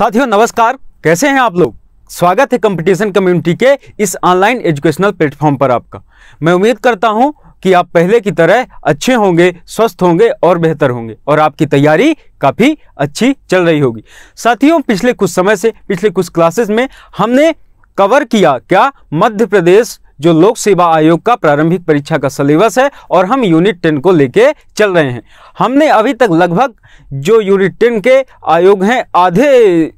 साथियों नमस्कार कैसे हैं आप लोग स्वागत है कंपटीशन कम्युनिटी के इस ऑनलाइन एजुकेशनल प्लेटफॉर्म पर आपका मैं उम्मीद करता हूं कि आप पहले की तरह अच्छे होंगे स्वस्थ होंगे और बेहतर होंगे और आपकी तैयारी काफ़ी अच्छी चल रही होगी साथियों पिछले कुछ समय से पिछले कुछ क्लासेस में हमने कवर किया क्या मध्य प्रदेश जो लोक सेवा आयोग का प्रारंभिक परीक्षा का सिलेबस है और हम यूनिट टेन को लेके चल रहे हैं हमने अभी तक लगभग जो यूनिट टेन के आयोग हैं आधे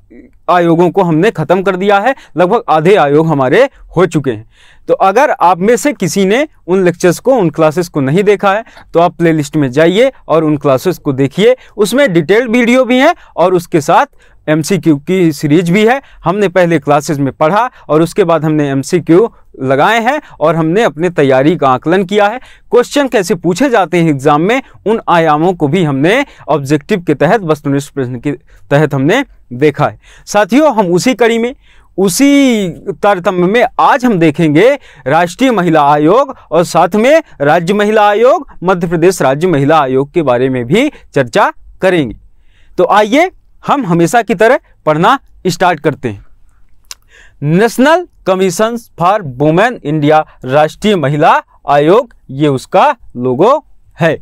आयोगों को हमने ख़त्म कर दिया है लगभग आधे आयोग हमारे हो चुके हैं तो अगर आप में से किसी ने उन लेक्चर्स को उन क्लासेस को नहीं देखा है तो आप प्लेलिस्ट में जाइए और उन क्लासेस को देखिए उसमें डिटेल्ड वीडियो भी हैं और उसके साथ एमसीक्यू की सीरीज भी है हमने पहले क्लासेस में पढ़ा और उसके बाद हमने एमसीक्यू लगाए हैं और हमने अपने तैयारी का आकलन किया है क्वेश्चन कैसे पूछे जाते हैं एग्जाम में उन आयामों को भी हमने ऑब्जेक्टिव के तहत वस्तुनिष्ठ प्रश्न के तहत हमने देखा है साथियों हम उसी कड़ी में उसी तारतम्य में आज हम देखेंगे राष्ट्रीय महिला आयोग और साथ में राज्य महिला आयोग मध्य प्रदेश राज्य महिला आयोग के बारे में भी चर्चा करेंगे तो आइए हम हमेशा की तरह पढ़ना स्टार्ट करते हैं national commission for women India राष्ट्रीय महिला आयोग ये उसका लोगो है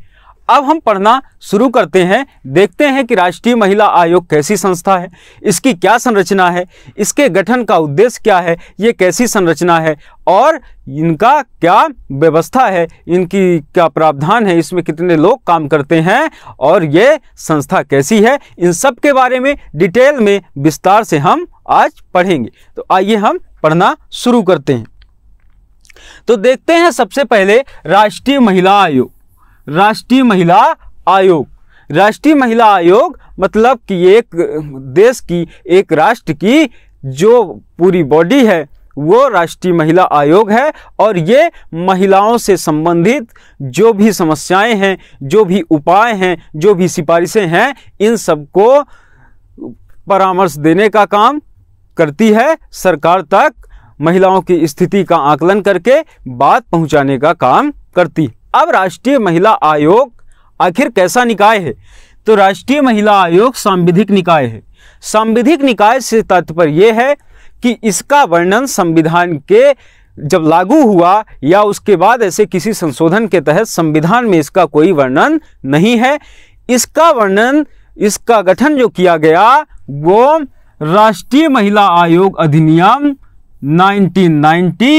अब हम पढ़ना शुरू करते हैं देखते हैं कि राष्ट्रीय महिला आयोग कैसी संस्था है इसकी क्या संरचना है इसके गठन का उद्देश्य क्या है ये कैसी संरचना है और इनका क्या व्यवस्था है इनकी क्या प्रावधान है इसमें कितने लोग काम करते हैं और ये संस्था कैसी है इन सब के बारे में डिटेल में विस्तार से हम आज पढ़ेंगे तो आइए हम पढ़ना शुरू करते हैं तो देखते हैं सबसे पहले राष्ट्रीय महिला आयोग राष्ट्रीय महिला आयोग राष्ट्रीय महिला आयोग मतलब कि एक देश की एक राष्ट्र की जो पूरी बॉडी है वो राष्ट्रीय महिला आयोग है और ये महिलाओं से संबंधित जो भी समस्याएं हैं जो भी उपाय हैं जो भी सिफारिशें हैं इन सबको परामर्श देने का काम करती है सरकार तक महिलाओं की स्थिति का आकलन करके बात पहुंचाने का काम करती अब राष्ट्रीय महिला आयोग आखिर कैसा निकाय है तो राष्ट्रीय महिला आयोग सांविधिक निकाय है सांविधिक निकाय से तात्पर्य यह है कि इसका वर्णन संविधान के जब लागू हुआ या उसके बाद ऐसे किसी संशोधन के तहत संविधान में इसका कोई वर्णन नहीं है इसका वर्णन इसका गठन जो किया गया वो राष्ट्रीय महिला आयोग अधिनियम 1990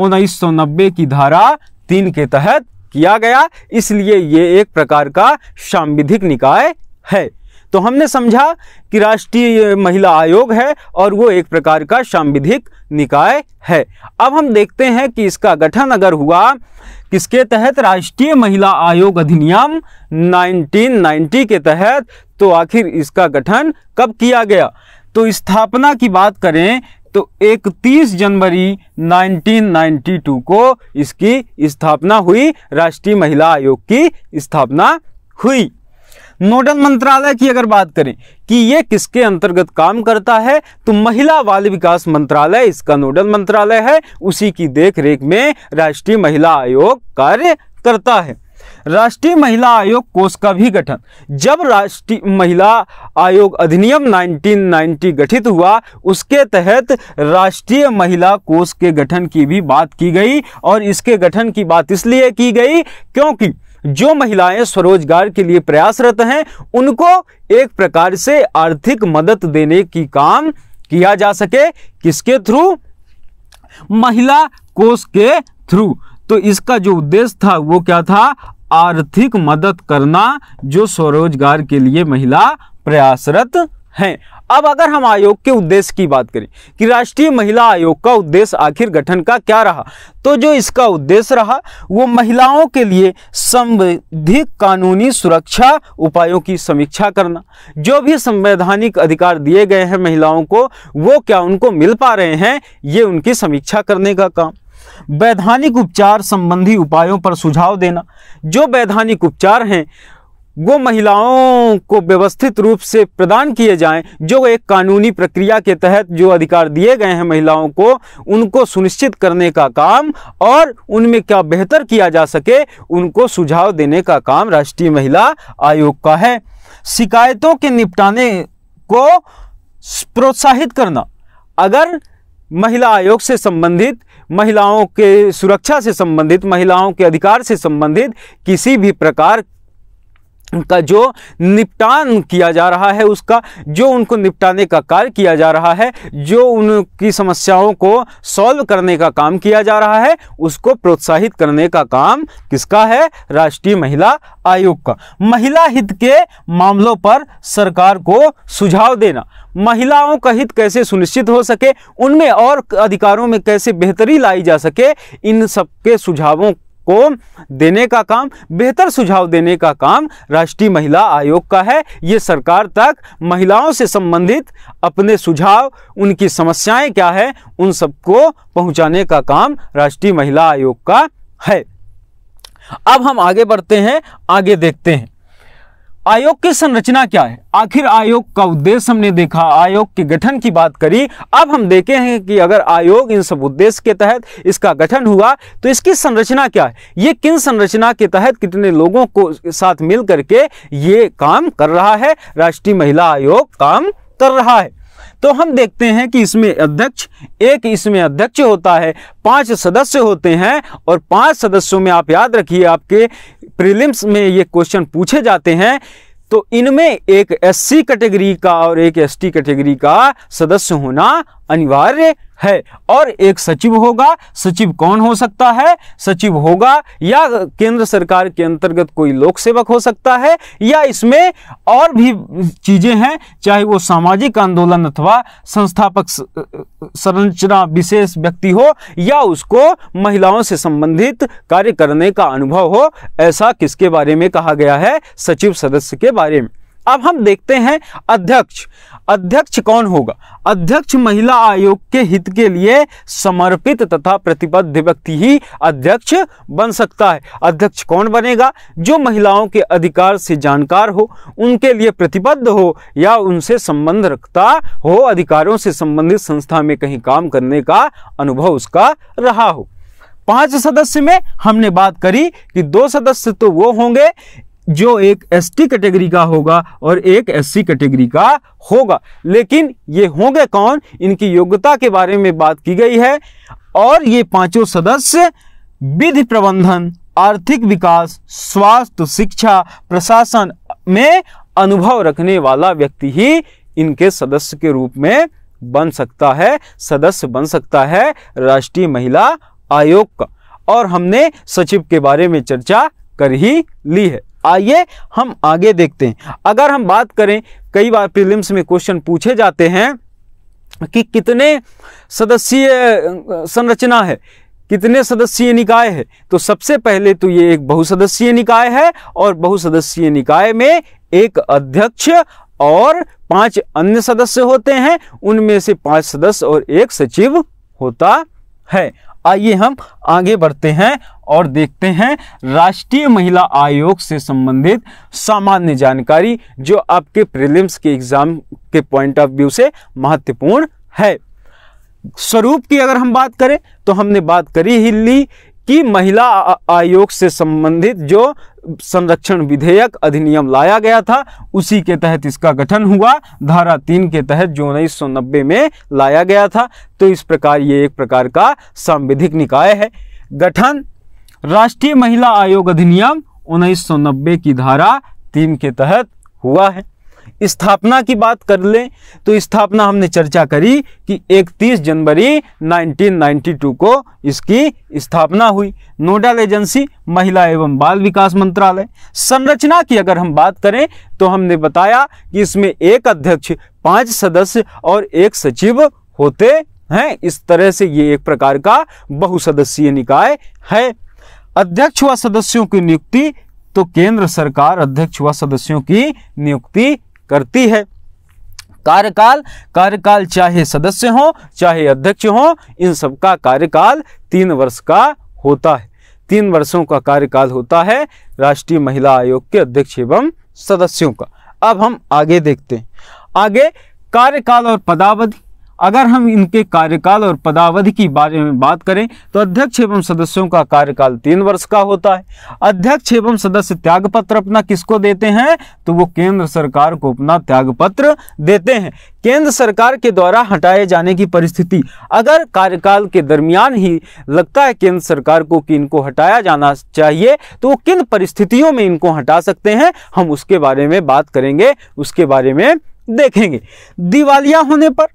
1990 की धारा तीन के तहत किया गया इसलिए ये एक प्रकार का सांविधिक निकाय है तो हमने समझा कि राष्ट्रीय महिला आयोग है और वो एक प्रकार का सांविधिक निकाय है अब हम देखते हैं कि इसका गठन अगर हुआ किसके तहत राष्ट्रीय महिला आयोग अधिनियम 1990 के तहत तो आखिर इसका गठन कब किया गया तो स्थापना की बात करें तो 31 जनवरी 1992 को इसकी स्थापना हुई राष्ट्रीय महिला आयोग की स्थापना हुई नोडल मंत्रालय की अगर बात करें कि ये किसके अंतर्गत काम करता है तो महिला बाल विकास मंत्रालय इसका नोडल मंत्रालय है उसी की देखरेख में राष्ट्रीय महिला आयोग कार्य करता है राष्ट्रीय महिला आयोग कोष का भी गठन जब राष्ट्रीय महिला आयोग अधिनियम 1990 गठित हुआ उसके तहत राष्ट्रीय महिला कोष के गठन की भी बात की गई और इसके गठन की बात इसलिए की गई क्योंकि जो महिलाएं स्वरोजगार के लिए प्रयासरत हैं उनको एक प्रकार से आर्थिक मदद देने की काम किया जा सके किसके थ्रू महिला कोष के थ्रू तो इसका जो उद्देश्य था वो क्या था आर्थिक मदद करना जो स्वरोजगार के लिए महिला प्रयासरत हैं अब अगर हम आयोग के उद्देश्य की बात करें कि राष्ट्रीय महिला आयोग का उद्देश्य आखिर गठन का क्या रहा तो जो इसका उद्देश्य रहा वो महिलाओं के लिए संवैधिक कानूनी सुरक्षा उपायों की समीक्षा करना जो भी संवैधानिक अधिकार दिए गए हैं महिलाओं को वो क्या उनको मिल पा रहे हैं ये उनकी समीक्षा करने का काम वैधानिक उपचार संबंधी उपायों पर सुझाव देना जो वैधानिक उपचार हैं वो महिलाओं को व्यवस्थित रूप से प्रदान किए जाएं जो एक कानूनी प्रक्रिया के तहत जो अधिकार दिए गए हैं महिलाओं को उनको सुनिश्चित करने का काम और उनमें क्या बेहतर किया जा सके उनको सुझाव देने का काम राष्ट्रीय महिला आयोग का है शिकायतों के निपटाने को प्रोत्साहित करना अगर महिला आयोग से संबंधित महिलाओं के सुरक्षा से संबंधित महिलाओं के अधिकार से संबंधित किसी भी प्रकार का जो निपटान किया जा रहा है उसका जो उनको निपटाने का कार्य किया जा रहा है जो उनकी समस्याओं को सॉल्व करने का काम किया जा रहा है उसको प्रोत्साहित करने का काम किसका है राष्ट्रीय महिला आयोग का महिला हित के मामलों पर सरकार को सुझाव देना महिलाओं का हित कैसे सुनिश्चित हो सके उनमें और अधिकारों में कैसे बेहतरी लाई जा सके इन सबके सुझावों को देने का काम बेहतर सुझाव देने का काम राष्ट्रीय महिला आयोग का है ये सरकार तक महिलाओं से संबंधित अपने सुझाव उनकी समस्याएं क्या है उन सबको पहुंचाने का काम राष्ट्रीय महिला आयोग का है अब हम आगे बढ़ते हैं आगे देखते हैं आयोग की संरचना क्या है आखिर आयोग का उद्देश्य हमने देखा आयोग के गठन की बात करी अब हम देखे हैं कि अगर आयोग इन सब उद्देश्य के तहत इसका गठन हुआ तो इसकी संरचना क्या है ये किन संरचना के तहत कितने लोगों को साथ मिल करके ये काम कर रहा है राष्ट्रीय महिला आयोग काम कर रहा है तो हम देखते हैं कि इसमें अध्यक्ष एक इसमें अध्यक्ष होता है पांच सदस्य होते हैं और पांच सदस्यों में आप याद रखिए आपके प्रीलिम्स में ये क्वेश्चन पूछे जाते हैं तो इनमें एक एससी कैटेगरी का और एक एसटी कैटेगरी का सदस्य होना अनिवार्य है और एक सचिव होगा सचिव कौन हो सकता है सचिव होगा या केंद्र सरकार के अंतर्गत कोई लोक सेवक हो सकता है या इसमें और भी चीज़ें हैं चाहे वो सामाजिक आंदोलन अथवा संस्थापक संरचना विशेष व्यक्ति हो या उसको महिलाओं से संबंधित कार्य करने का अनुभव हो ऐसा किसके बारे में कहा गया है सचिव सदस्य के बारे में अब हम देखते हैं अध्यक्ष अध्यक्ष कौन होगा अध्यक्ष महिला आयोग के हित के लिए समर्पित तथा प्रतिबद्ध व्यक्ति ही अध्यक्ष बन सकता है अध्यक्ष कौन बनेगा जो महिलाओं के अधिकार से जानकार हो उनके लिए प्रतिबद्ध हो या उनसे संबंध रखता हो अधिकारों से संबंधित संस्था में कहीं काम करने का अनुभव उसका रहा हो पांच सदस्य में हमने बात करी कि दो सदस्य तो वो होंगे जो एक एसटी कैटेगरी का होगा और एक एससी कैटेगरी का होगा लेकिन ये होंगे कौन इनकी योग्यता के बारे में बात की गई है और ये पांचों सदस्य विधि प्रबंधन आर्थिक विकास स्वास्थ्य शिक्षा प्रशासन में अनुभव रखने वाला व्यक्ति ही इनके सदस्य के रूप में बन सकता है सदस्य बन सकता है राष्ट्रीय महिला आयोग का और हमने सचिव के बारे में चर्चा कर ही ली है आइए हम आगे देखते हैं अगर हम बात करें कई बार प्रीलिम्स में क्वेश्चन पूछे जाते हैं कि कितने सदस्यीय संरचना है कितने सदस्यीय निकाय है तो सबसे पहले तो ये एक बहुसदस्यीय निकाय है और बहुसदस्यीय निकाय में एक अध्यक्ष और पांच अन्य सदस्य होते हैं उनमें से पांच सदस्य और एक सचिव होता है आइए हम आगे बढ़ते हैं और देखते हैं राष्ट्रीय महिला आयोग से संबंधित सामान्य जानकारी जो आपके प्रीलिम्स के एग्ज़ाम के पॉइंट ऑफ व्यू से महत्वपूर्ण है स्वरूप की अगर हम बात करें तो हमने बात करी ही ली कि महिला आयोग से संबंधित जो संरक्षण विधेयक अधिनियम लाया गया था उसी के तहत इसका गठन हुआ धारा तीन के तहत जो उन्नीस में लाया गया था तो इस प्रकार ये एक प्रकार का संविधिक निकाय है गठन राष्ट्रीय महिला आयोग अधिनियम नब्बे की धारा तीन के तहत हुआ है स्थापना की बात कर लें तो स्थापना हमने चर्चा करी कि 31 जनवरी 1992 को इसकी स्थापना हुई नोडल एजेंसी महिला एवं बाल विकास मंत्रालय संरचना की अगर हम बात करें तो हमने बताया कि इसमें एक अध्यक्ष पांच सदस्य और एक सचिव होते हैं इस तरह से ये एक प्रकार का बहुसदस्यीय निकाय है अध्यक्ष व सदस्यों की नियुक्ति तो केंद्र सरकार अध्यक्ष व सदस्यों की नियुक्ति करती है कार्यकाल कार्यकाल चाहे सदस्य हो चाहे अध्यक्ष हो इन सबका कार्यकाल तीन वर्ष का होता है तीन वर्षों का कार्यकाल होता है राष्ट्रीय महिला आयोग के अध्यक्ष एवं सदस्यों का अब हम आगे देखते हैं आगे कार्यकाल और पदावधि अगर हम इनके कार्यकाल और पदावधि की बारे में बात करें तो अध्यक्ष एवं सदस्यों का कार्यकाल तीन वर्ष का होता है अध्यक्ष एवं सदस्य त्यागपत्र अपना किसको देते हैं तो वो केंद्र सरकार को अपना त्यागपत्र देते हैं केंद्र सरकार के द्वारा हटाए जाने की परिस्थिति अगर कार्यकाल के दरमियान ही लगता है केंद्र सरकार को कि इनको हटाया जाना चाहिए तो वो किन परिस्थितियों में इनको हटा सकते हैं हम उसके बारे में बात करेंगे उसके बारे में देखेंगे दिवालिया होने पर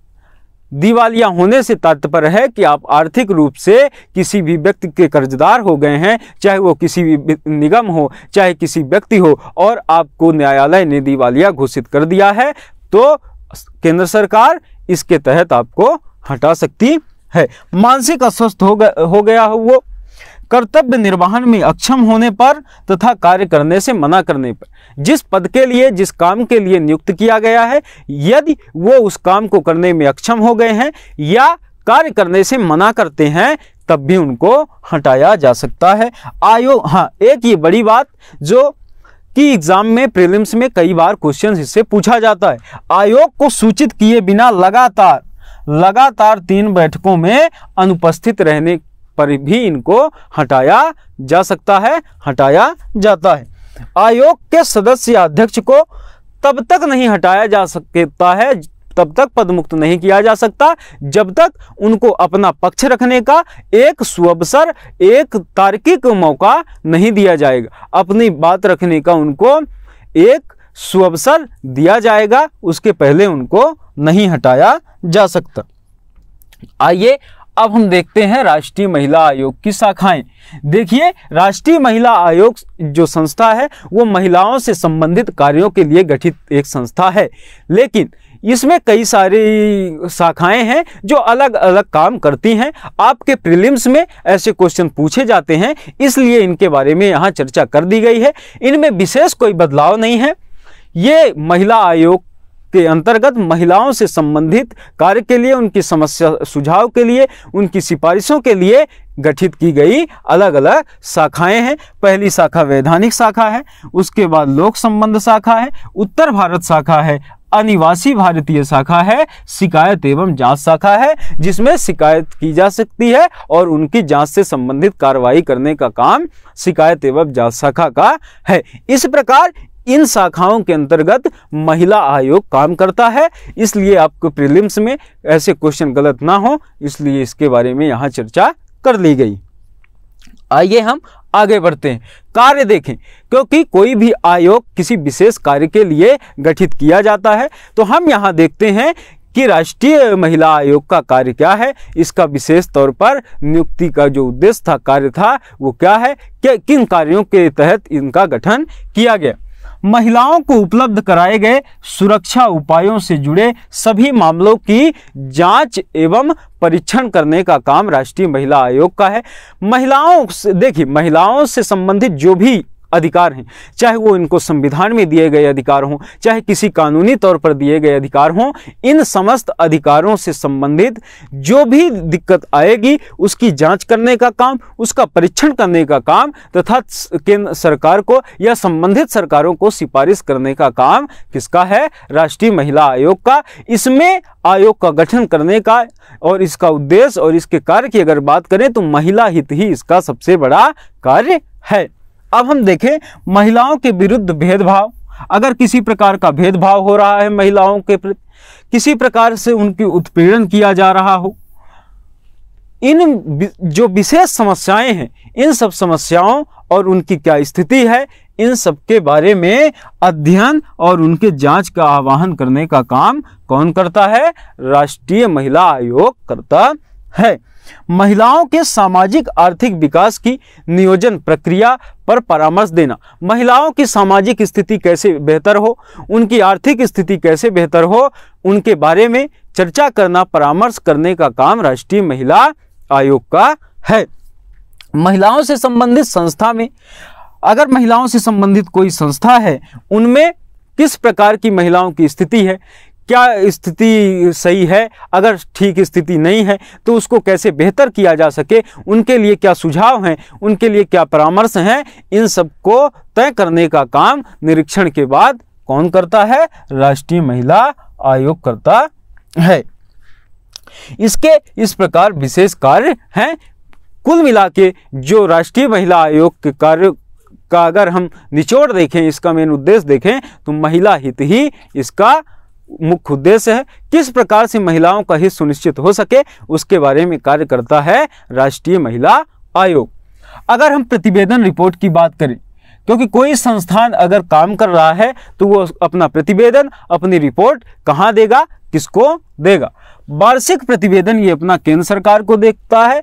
दिवालिया होने से तात्पर्य है कि आप आर्थिक रूप से किसी भी व्यक्ति के कर्जदार हो गए हैं चाहे वो किसी भी निगम हो चाहे किसी व्यक्ति हो और आपको न्यायालय ने दिवालिया घोषित कर दिया है तो केंद्र सरकार इसके तहत आपको हटा सकती है मानसिक अस्वस्थ हो गया हो गया हो वो कर्तव्य निर्वहन में अक्षम होने पर तथा कार्य करने से मना करने पर जिस पद के लिए जिस काम के लिए नियुक्त किया गया है यदि वो उस काम को करने में अक्षम हो गए हैं या कार्य करने से मना करते हैं तब भी उनको हटाया जा सकता है आयोग हाँ एक ये बड़ी बात जो कि एग्जाम में प्रीलिम्स में कई बार क्वेश्चन इससे पूछा जाता है आयोग को सूचित किए बिना लगातार लगातार तीन बैठकों में अनुपस्थित रहने पर भी इनको हटाया जा सकता है हटाया जाता है आयोग के सदस्य अध्यक्ष को तब तक नहीं हटाया जा सकता है तब तक पदमुक्त नहीं किया जा सकता जब तक उनको अपना पक्ष रखने का एक सुअवसर एक तार्किक मौका नहीं दिया जाएगा अपनी बात रखने का उनको एक सुअवसर दिया जाएगा उसके पहले उनको नहीं हटाया जा सकता आइए अब हम देखते हैं राष्ट्रीय महिला आयोग की शाखाएं देखिए राष्ट्रीय महिला आयोग जो संस्था है वो महिलाओं से संबंधित कार्यों के लिए गठित एक संस्था है लेकिन इसमें कई सारी शाखाएं हैं जो अलग अलग काम करती हैं आपके प्रीलिम्स में ऐसे क्वेश्चन पूछे जाते हैं इसलिए इनके बारे में यहाँ चर्चा कर दी गई है इनमें विशेष कोई बदलाव नहीं है ये महिला आयोग के अंतर्गत महिलाओं से संबंधित कार्य के लिए उनकी समस्या सुझाव के लिए उनकी सिफारिशों के लिए गठित की गई अलग अलग शाखाएं हैं पहली शाखा वैधानिक शाखा है उसके बाद लोक संबंध शाखा है उत्तर भारत शाखा है अनिवासी भारतीय शाखा है शिकायत एवं जांच शाखा है जिसमें शिकायत की जा सकती है और उनकी जांच से संबंधित कार्रवाई करने का काम शिकायत एवं जांच शाखा का है इस प्रकार इन शाखाओं के अंतर्गत महिला आयोग काम करता है इसलिए आपको प्रीलिम्स में ऐसे क्वेश्चन गलत ना हो इसलिए इसके बारे में यहाँ चर्चा कर ली गई आइए हम आगे बढ़ते हैं कार्य देखें क्योंकि कोई भी आयोग किसी विशेष कार्य के लिए गठित किया जाता है तो हम यहाँ देखते हैं कि राष्ट्रीय महिला आयोग का कार्य क्या है इसका विशेष तौर पर नियुक्ति का जो उद्देश्य था कार्य था वो क्या है कि किन कार्यों के तहत इनका गठन किया गया महिलाओं को उपलब्ध कराए गए सुरक्षा उपायों से जुड़े सभी मामलों की जांच एवं परीक्षण करने का काम राष्ट्रीय महिला आयोग का है महिलाओं से देखिए महिलाओं से संबंधित जो भी अधिकार हैं चाहे वो इनको संविधान में दिए गए अधिकार हों चाहे किसी कानूनी तौर पर दिए गए अधिकार हों इन समस्त अधिकारों से संबंधित जो भी दिक्कत आएगी उसकी जांच करने का काम उसका परीक्षण करने का काम तथा केंद्र सरकार को या संबंधित सरकारों को सिफारिश करने का काम किसका है राष्ट्रीय महिला आयोग का इसमें आयोग का गठन करने का और इसका उद्देश्य और इसके कार्य की अगर बात करें तो महिला हित ही इसका सबसे बड़ा कार्य है अब हम देखें महिलाओं के विरुद्ध भेदभाव अगर किसी प्रकार का भेदभाव हो रहा है महिलाओं के प्रति किसी प्रकार से उनकी उत्पीड़न किया जा रहा हो इन जो विशेष समस्याएं हैं इन सब समस्याओं और उनकी क्या स्थिति है इन सब के बारे में अध्ययन और उनके जांच का आह्वान करने का काम कौन करता है राष्ट्रीय महिला आयोग करता है महिलाओं के सामाजिक आर्थिक विकास की नियोजन प्रक्रिया पर परामर्श देना महिलाओं की सामाजिक स्थिति कैसे बेहतर हो उनकी आर्थिक स्थिति कैसे बेहतर हो उनके बारे में चर्चा करना परामर्श करने का काम राष्ट्रीय महिला आयोग का है महिलाओं से संबंधित संस्था में अगर महिलाओं से संबंधित कोई संस्था है उनमें किस प्रकार की महिलाओं की स्थिति है क्या स्थिति सही है अगर ठीक स्थिति नहीं है तो उसको कैसे बेहतर किया जा सके उनके लिए क्या सुझाव हैं उनके लिए क्या परामर्श हैं इन सबको तय करने का काम निरीक्षण के बाद कौन करता है राष्ट्रीय महिला आयोग करता है इसके इस प्रकार विशेष कार्य हैं कुल मिला के जो राष्ट्रीय महिला आयोग के कार्य का अगर हम निचोड़ देखें इसका मेन उद्देश्य देखें तो महिला हित ही इसका मुख्य उद्देश्य है किस प्रकार से महिलाओं का हित सुनिश्चित हो सके उसके बारे में कार्य करता है राष्ट्रीय महिला आयोग अगर हम प्रतिवेदन रिपोर्ट की बात करें क्योंकि कोई संस्थान अगर काम कर रहा है तो वो अपना प्रतिवेदन अपनी रिपोर्ट कहाँ देगा किसको देगा वार्षिक प्रतिवेदन ये अपना केंद्र सरकार को देखता है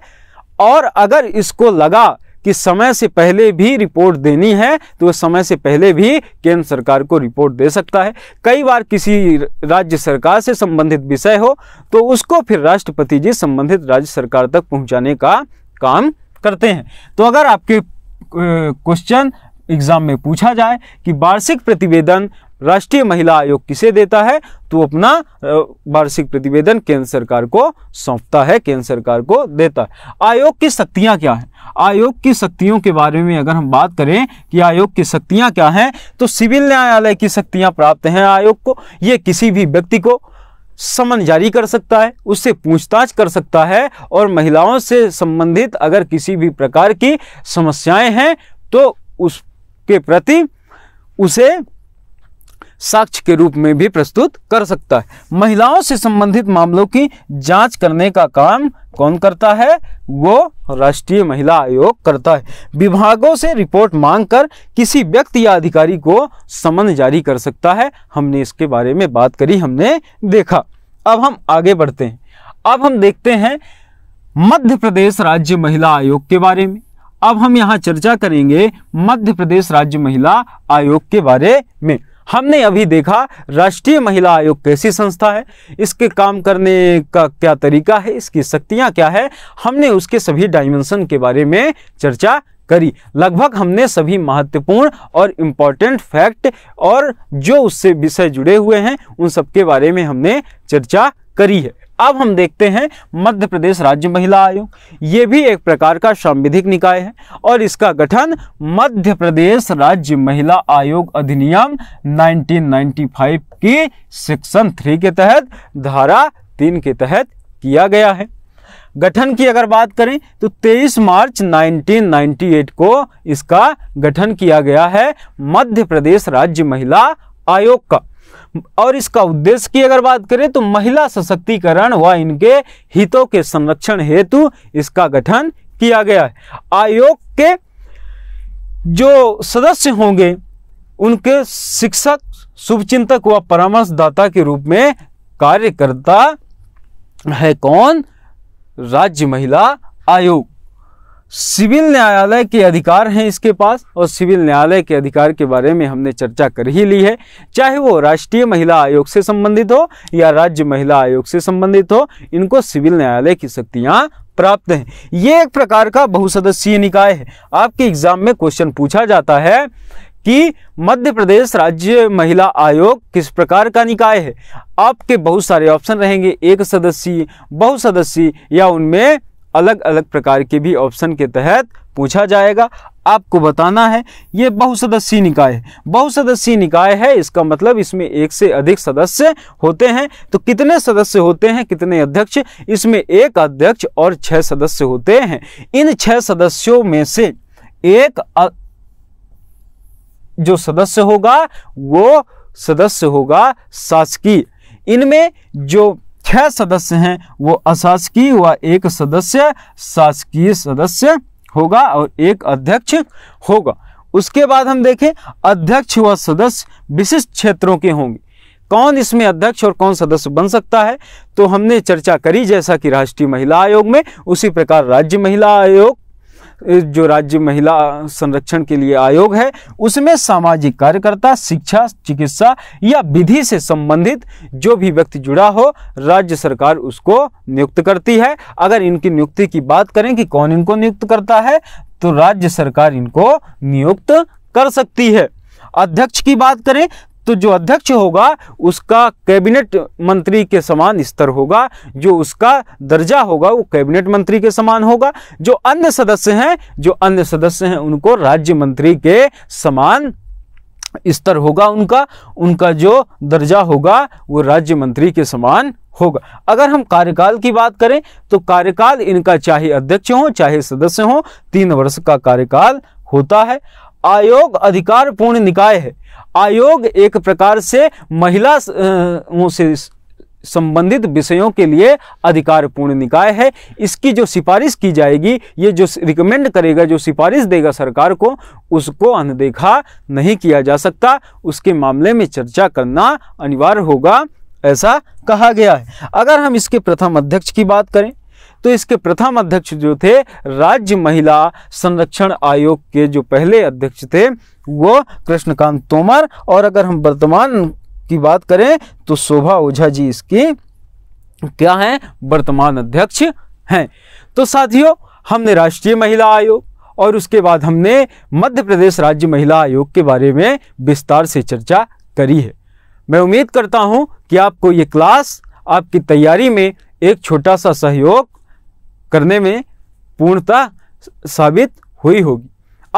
और अगर इसको लगा कि समय से पहले भी रिपोर्ट देनी है तो समय से पहले भी केंद्र सरकार को रिपोर्ट दे सकता है कई बार किसी राज्य सरकार से संबंधित विषय हो तो उसको फिर राष्ट्रपति जी संबंधित राज्य सरकार तक पहुंचाने का काम करते हैं तो अगर आपके क्वेश्चन एग्जाम में पूछा जाए कि वार्षिक प्रतिवेदन राष्ट्रीय महिला आयोग किसे देता है तो अपना वार्षिक प्रतिवेदन केंद्र सरकार को सौंपता है केंद्र सरकार को देता है आयोग की शक्तियां क्या हैं आयोग की शक्तियों के बारे में अगर हम बात करें कि आयोग की शक्तियां क्या हैं तो सिविल न्यायालय की शक्तियां प्राप्त हैं आयोग को ये किसी भी व्यक्ति को समन जारी कर सकता है उससे पूछताछ कर सकता है और महिलाओं से संबंधित अगर किसी भी प्रकार की समस्याएं हैं तो उसके प्रति उसे साक्ष्य के रूप में भी प्रस्तुत कर सकता है महिलाओं से संबंधित मामलों की जांच करने का काम कौन करता है वो राष्ट्रीय महिला आयोग करता है विभागों से रिपोर्ट मांगकर किसी व्यक्ति या अधिकारी को समन जारी कर सकता है हमने इसके बारे में बात करी हमने देखा अब हम आगे बढ़ते हैं अब हम देखते हैं मध्य प्रदेश राज्य महिला आयोग के बारे में अब हम यहाँ चर्चा करेंगे मध्य प्रदेश राज्य महिला आयोग के बारे में हमने अभी देखा राष्ट्रीय महिला आयोग कैसी संस्था है इसके काम करने का क्या तरीका है इसकी शक्तियाँ क्या है हमने उसके सभी डायमेंशन के बारे में चर्चा करी लगभग हमने सभी महत्वपूर्ण और इम्पॉर्टेंट फैक्ट और जो उससे विषय जुड़े हुए हैं उन सबके बारे में हमने चर्चा करी है अब हम देखते हैं मध्य प्रदेश राज्य महिला आयोग ये भी एक प्रकार का संविधिक निकाय है और इसका गठन मध्य प्रदेश राज्य महिला आयोग अधिनियम 1995 की सेक्शन थ्री के तहत धारा तीन के तहत किया गया है गठन की अगर बात करें तो 23 मार्च 1998 को इसका गठन किया गया है मध्य प्रदेश राज्य महिला आयोग का और इसका उद्देश्य की अगर बात करें तो महिला सशक्तिकरण व इनके हितों के संरक्षण हेतु इसका गठन किया गया है आयोग के जो सदस्य होंगे उनके शिक्षक शुभचिंतक व परामर्शदाता के रूप में कार्य करता है कौन राज्य महिला आयोग सिविल न्यायालय के अधिकार हैं इसके पास और सिविल न्यायालय के अधिकार के बारे में हमने चर्चा कर ही ली है चाहे वो राष्ट्रीय महिला आयोग से संबंधित हो या राज्य महिला आयोग से संबंधित हो इनको सिविल न्यायालय की शक्तियाँ प्राप्त हैं ये एक प्रकार का बहुसदस्यीय निकाय है आपके एग्जाम में क्वेश्चन पूछा जाता है कि मध्य प्रदेश राज्य महिला आयोग किस प्रकार का निकाय है आपके बहुत सारे ऑप्शन रहेंगे एक सदस्यीय बहुसदस्यीय या उनमें अलग अलग प्रकार के भी ऑप्शन के तहत पूछा जाएगा आपको बताना है ये बहुसदस्यीय निकाय है बहुसदस्यीय निकाय है इसका मतलब इसमें एक से अधिक सदस्य होते हैं तो कितने सदस्य होते हैं कितने अध्यक्ष इसमें एक अध्यक्ष और छह सदस्य होते हैं इन छह सदस्यों में से एक अ... जो सदस्य होगा वो सदस्य होगा शासकीय इनमें जो छह सदस्य हैं वो अशासकीय व एक सदस्य शासकीय सदस्य होगा और एक अध्यक्ष होगा उसके बाद हम देखें अध्यक्ष व सदस्य विशिष्ट क्षेत्रों के होंगे कौन इसमें अध्यक्ष और कौन सदस्य बन सकता है तो हमने चर्चा करी जैसा कि राष्ट्रीय महिला आयोग में उसी प्रकार राज्य महिला आयोग जो राज्य महिला संरक्षण के लिए आयोग है उसमें सामाजिक कार्यकर्ता शिक्षा चिकित्सा या विधि से संबंधित जो भी व्यक्ति जुड़ा हो राज्य सरकार उसको नियुक्त करती है अगर इनकी नियुक्ति की बात करें कि कौन इनको नियुक्त करता है तो राज्य सरकार इनको नियुक्त कर सकती है अध्यक्ष की बात करें तो जो अध्यक्ष होगा उसका कैबिनेट मंत्री के समान स्तर होगा जो उसका दर्जा होगा वो कैबिनेट मंत्री के समान होगा जो अन्य सदस्य हैं जो अन्य सदस्य हैं उनको राज्य मंत्री के समान स्तर होगा उनका उनका जो दर्जा होगा वो राज्य मंत्री के समान होगा अगर हम कार्यकाल की बात करें तो कार्यकाल इनका चाहे अध्यक्ष हो चाहे सदस्य हो तीन वर्ष का कार्यकाल होता है आयोग अधिकार पूर्ण निकाय है आयोग एक प्रकार से महिला से संबंधित विषयों के लिए अधिकार पूर्ण निकाय है इसकी जो सिफारिश की जाएगी ये जो रिकमेंड करेगा जो सिफारिश देगा सरकार को उसको अनदेखा नहीं किया जा सकता उसके मामले में चर्चा करना अनिवार्य होगा ऐसा कहा गया है अगर हम इसके प्रथम अध्यक्ष की बात करें तो इसके प्रथम अध्यक्ष जो थे राज्य महिला संरक्षण आयोग के जो पहले अध्यक्ष थे वो कृष्णकांत तोमर और अगर हम वर्तमान की बात करें तो शोभा ओझा जी इसकी क्या हैं वर्तमान अध्यक्ष हैं तो साथियों हमने राष्ट्रीय महिला आयोग और उसके बाद हमने मध्य प्रदेश राज्य महिला आयोग के बारे में विस्तार से चर्चा करी है मैं उम्मीद करता हूं कि आपको ये क्लास आपकी तैयारी में एक छोटा सा सहयोग करने में पूर्णता साबित हुई होगी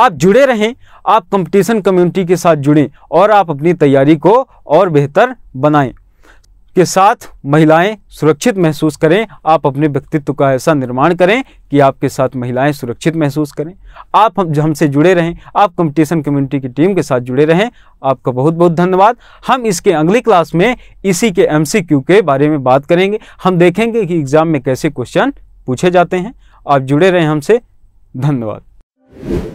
आप जुड़े रहें आप कंपटीशन कम्युनिटी के साथ जुड़ें और आप अपनी तैयारी को और बेहतर बनाएं के साथ महिलाएं सुरक्षित महसूस करें आप अपने व्यक्तित्व का ऐसा निर्माण करें कि आपके साथ महिलाएं सुरक्षित महसूस करें आप हम हमसे जुड़े रहें आप कंपटीशन कम्युनिटी की टीम के साथ जुड़े रहें आपका बहुत बहुत धन्यवाद हम इसके अगली क्लास में इसी के एमसीक्यू के बारे में बात करेंगे हम देखेंगे कि एग्ज़ाम में कैसे क्वेश्चन पूछे जाते हैं आप जुड़े रहें हमसे धन्यवाद